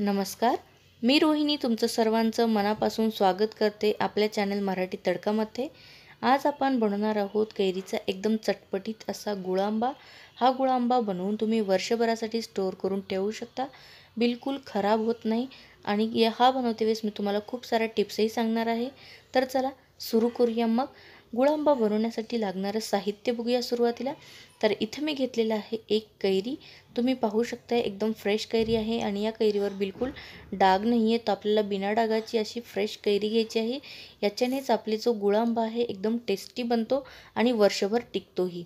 नमस्कार मी रोहिणी तुमचं सर्वांचं मनापासून स्वागत करते आपल्या चॅनल मराठी तडकामध्ये आज आपण बनवणार आहोत कैरीचा एकदम चटपटीत असा गुळांबा हा गुळांबा बनवून तुम्ही वर्षभरासाठी स्टोअर करून ठेवू शकता बिलकुल खराब होत नाही आणि हा बनवते वेळेस मी तुम्हाला खूप साऱ्या टिप्सही सांगणार आहे तर चला सुरू करूया मग गुळांबा बनवण्यासाठी लागणारं साहित्य बघूया सुरुवातीला तर इथं मी घेतलेलं आहे एक कैरी तुम्ही पाहू शकता एकदम फ्रेश कैरी आहे आणि या कैरीवर बिलकुल डाग नाही आहे तर आपल्याला बिना डागाची अशी फ्रेश कैरी घ्यायची आहे याच्यानेच आपले जो गुळांबा आहे एकदम टेस्टी बनतो आणि वर्षभर टिकतोही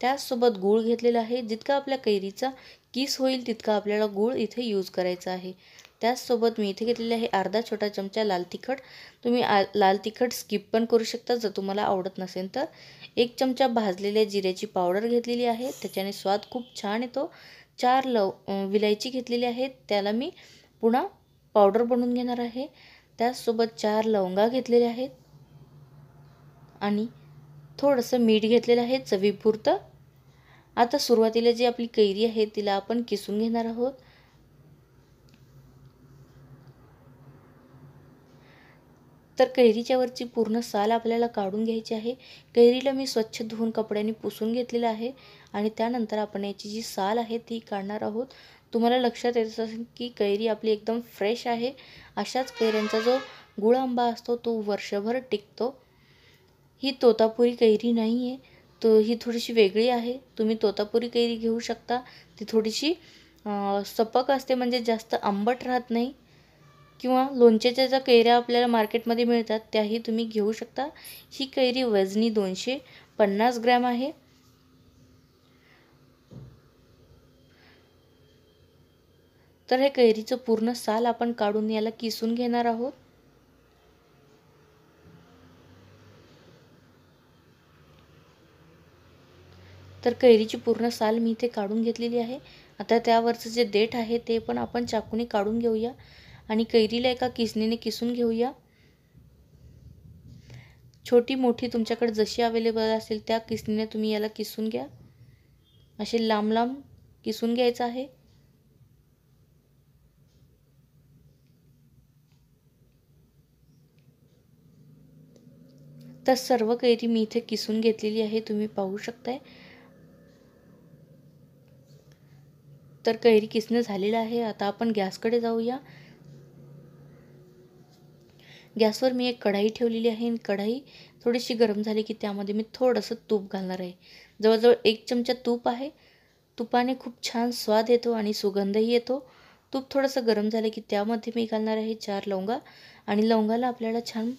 त्याचसोबत गूळ घेतलेला आहे जितका आपल्या कैरीचा किस होईल तितका आपल्याला गूळ इथे यूज करायचा आहे त्याचसोबत मी इथे घेतलेले आहे अर्धा छोटा चमचा लाल तिखट तुम्ही आ लाल तिखट स्किप पण करू शकता जर तुम्हाला आवडत नसेल तर एक चमचा भाजलेल्या जिऱ्याची पावडर घेतलेली आहे त्याच्याने स्वाद खूप छान येतो चार लव विलायची घेतलेली आहे त्याला मी पुन्हा पावडर बनवून घेणार आहे त्याचसोबत चार लवंगा घेतलेल्या आहेत आणि थोडंसं मीठ घेतलेलं आहे चवीपुरतं आता सुरुवातीला जी आपली कैरी आहे तिला आपण किसून घेणार आहोत तर कैरीच्यावरची पूर्ण साल आपल्याला काढून घ्यायची आहे कैरीला मी स्वच्छ धुवून कपड्याने पुसून घेतलेलं आहे आणि त्यानंतर आपण याची जी साल आहे ती काढणार आहोत तुम्हाला लक्षात येत असेल की कैरी आपली एकदम फ्रेश आहे अशाच कैऱ्यांचा जो गुळ आंबा असतो तो वर्षभर टिकतो ही तोतापुरी कैरी नाही आहे तो ही थोडीशी वेगळी आहे तुम्ही तोतापुरी कैरी घेऊ शकता ती थोडीशी सपक असते म्हणजे जास्त आंबट राहत नाही किंवा लोणच्याच्या ज्या कैऱ्या आपल्याला मार्केटमध्ये मिळतात त्याही तुम्ही घेऊ शकता ही कैरी वजनी दोनशे पन्नास ग्रॅम आहे तर हे कैरीचं पूर्ण साल आपण काढून याला किसून घेणार आहोत तर कैरीची पूर्ण साल मी इथे काढून घेतलेली आहे आता त्यावरचं जे देठ आहे ते पण आपण चाकूने काढून घेऊया आणि कैरीला एका किसणीने किसून घेऊया छोटी मोठी तुमच्याकडे जशी अवेलेबल असेल त्या किसनीने तुम्ही याला किसून घ्या असे लांब लांब किसून घ्यायचं आहे तर सर्व कैरी मी इथे किसून घेतलेली आहे तुम्ही पाहू शकताय तर कैरी किसणं झालेलं आहे आता आपण गॅसकडे जाऊया गॅसवर मी एक कढाई ठेवलेली आहे आणि कढाई थोडीशी गरम झाली की त्यामध्ये मी थोडंसं तूप घालणार आहे जवळजवळ एक चमचा तूप आहे तुपाने खूप छान स्वाद येतो आणि सुगंधही येतो तूप थोडंसं गरम झालं की त्यामध्ये मी घालणार आहे चार लवंगा आणि लवंगाला आपल्याला छान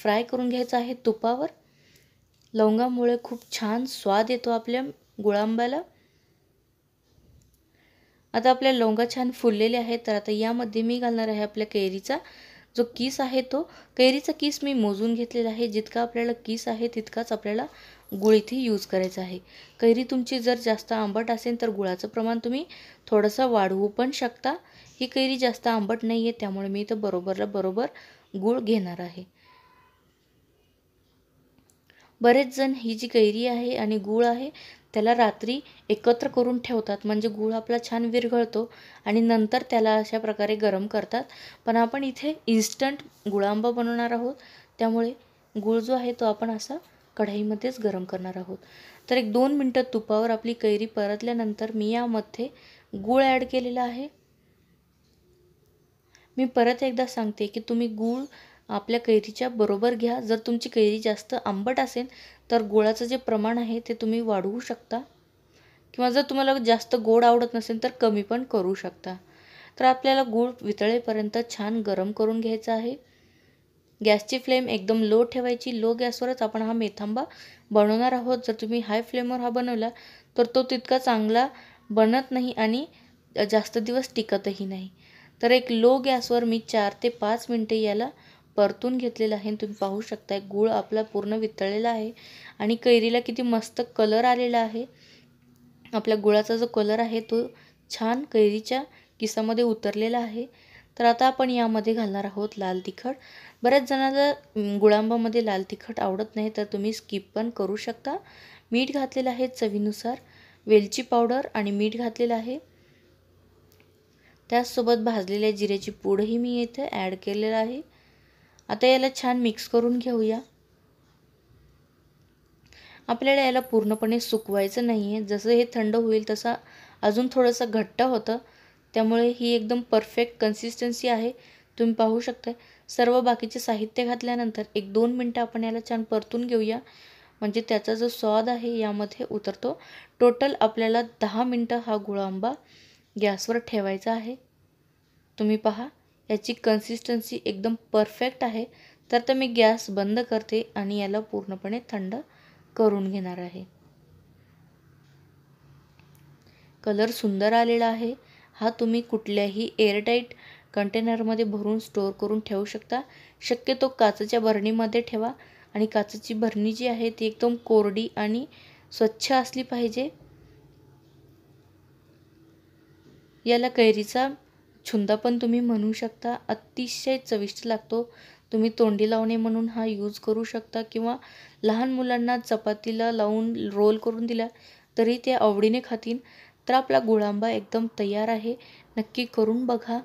फ्राय करून घ्यायचं आहे तुपावर लवंगामुळे खूप छान स्वाद येतो आपल्या गुळांबाला आता आपल्या लवंगा छान फुललेले आहेत तर आता यामध्ये मी घालणार आहे आपल्या कैरीचा जो किस आहे तो कैरीचा किस मी मोजून घेतलेला आहे जितका आपल्याला किस आहे तितकाच आपल्याला गुळ इथे यूज करायचा आहे कैरी तुमची जर जास्त आंबट असेल तर गुळाचं प्रमाण तुम्ही थोडंसं वाढवू पण शकता ही कैरी जास्त आंबट नाही आहे त्यामुळे मी इथं बरोबरला बरोबर गुळ घेणार आहे बरेच जण ही जी कैरी आहे आणि गुळ आहे त्याला रात्री एकत्र करून ठेवतात म्हणजे गूळ आपला छान विरघळतो आणि नंतर त्याला अशा प्रकारे गरम करतात पण आपण इथे इन्स्टंट गुळांबा बनवणार आहोत त्यामुळे गूळ जो आहे तो आपण असा कढाईमध्येच गरम करणार आहोत तर एक दोन मिनटं तुपावर आपली कैरी परतल्यानंतर मी यामध्ये गूळ ॲड केलेला आहे मी परत एकदा सांगते की तुम्ही गूळ आपल्या कैरीच्या बरोबर घ्या जर तुमची कैरी जास्त आंबट असेल तर गुळाचं जे प्रमाण आहे ते तुम्ही वाढवू शकता किंवा जर तुम्हाला जास्त गोड आवडत नसेल तर कमी पण करू शकता तर आपल्याला गूळ वितळेपर्यंत छान गरम करून घ्यायचा आहे गॅसची फ्लेम एकदम लो ठेवायची लो गॅसवरच आपण हा मेथांबा बनवणार आहोत जर तुम्ही हाय फ्लेमवर हा बनवला तर तो तितका चांगला बनत नाही आणि जास्त दिवस टिकतही नाही तर एक लो गॅसवर मी चार ते पाच मिनटे याला परतून घेतलेलं आहे तुम्ही पाहू शकताय गूळ आपला पूर्ण वितळलेला आहे आणि कैरीला किती मस्त कलर आलेला आहे आपल्या गुळाचा जो कलर आहे तो छान कैरीच्या किसामध्ये उतरलेला आहे तर आता आपण यामध्ये घालणार आहोत लाल तिखट बऱ्याच जणांना गुळांबामध्ये लाल तिखट आवडत नाही तर तुम्ही स्किप पण करू शकता मीठ घातलेलं आहे चवीनुसार वेलची पावडर आणि मीठ घातलेलं आहे त्याचसोबत भाजलेल्या जिऱ्याची पूडही मी इथे ॲड केलेलं आहे आता याला छान मिक्स करून घेऊया आपल्याला याला पूर्णपणे सुकवायचं नाही आहे जसं हे थंड होईल तसा अजून थोडंसं घट्ट होतं त्यामुळे ही एकदम परफेक्ट कन्सिस्टन्सी आहे तुम्ही पाहू शकता सर्व बाकीचे साहित्य घातल्यानंतर एक दोन मिनटं आपण याला छान परतून घेऊया म्हणजे त्याचा जो स्वाद आहे यामध्ये उतरतो टोटल आपल्याला दहा मिनटं हा गुळांबा गॅसवर ठेवायचा आहे तुम्ही पहा याची कन्सिस्टन्सी एकदम परफेक्ट आहे तर तर मी गॅस बंद करते आणि याला पूर्णपणे थंड करून घेणार आहे कलर सुंदर आलेला आहे हा तुम्ही कुठल्याही एअरटाईट कंटेनरमध्ये भरून स्टोअर करून ठेवू शकता शक्यतो काचेच्या भरणीमध्ये ठेवा आणि काचेची भरणी जी आहे ती एकदम कोरडी आणि स्वच्छ असली पाहिजे याला कैरीचा छुंदा पण तुम्ही म्हणू शकता अतिशय चविष्ट लागतो तुम्ही तोंडी लावणे म्हणून हा यूज करू शकता किंवा लहान मुलांना चपातीला लावून रोल करून दिला तरी ते आवडीने खातील तर आपला गुळांबा एकदम तयार आहे नक्की करून बघा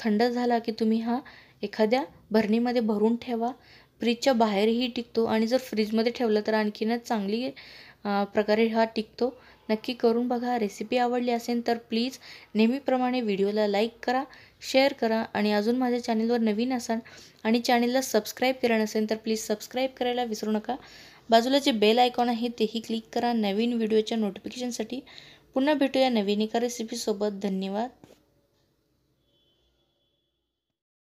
थंड झाला की तुम्ही हा एखाद्या भरणीमध्ये भरून ठेवा फ्रीजच्या बाहेरही टिकतो आणि जर फ्रीजमध्ये ठेवलं तर आणखीनच चांगली प्रकारे हा टिकतो नक्की करून बघा रेसिपी आवडली असेल तर प्लीज नेहमीप्रमाणे व्हिडिओला लाईक करा शेअर करा आणि अजून माझ्या चॅनेलवर नवीन असाल आणि चॅनेलला सबस्क्राईब केलं नसेल तर प्लीज सबस्क्राईब करायला विसरू नका बाजूला जे बेल आयकॉन आहे तेही क्लिक करा नवीन व्हिडिओच्या नोटिफिकेशनसाठी पुन्हा भेटूया नवीन एका रेसिपीसोबत धन्यवाद